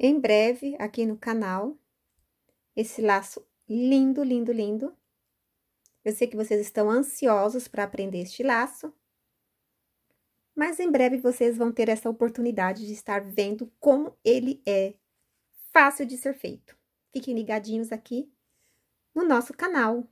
Em breve, aqui no canal, esse laço lindo, lindo, lindo. Eu sei que vocês estão ansiosos para aprender este laço. Mas em breve vocês vão ter essa oportunidade de estar vendo como ele é fácil de ser feito. Fiquem ligadinhos aqui no nosso canal.